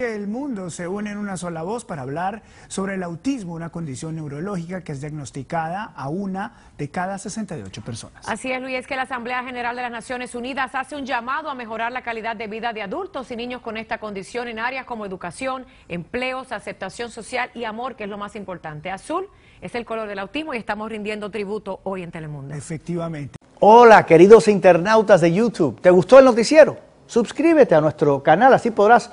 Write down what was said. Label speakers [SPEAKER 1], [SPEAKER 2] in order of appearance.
[SPEAKER 1] El mundo se une en una sola voz para hablar sobre el autismo, una condición neurológica que es diagnosticada a una de cada 68 personas.
[SPEAKER 2] Así es, Luis, que la Asamblea General de las Naciones Unidas hace un llamado a mejorar la calidad de vida de adultos y niños con esta condición en áreas como educación, empleos, aceptación social y amor, que es lo más importante. Azul es el color del autismo y estamos rindiendo tributo hoy en Telemundo.
[SPEAKER 3] Efectivamente.
[SPEAKER 4] Hola, queridos internautas de YouTube. ¿Te gustó el noticiero? Suscríbete a nuestro canal, así podrás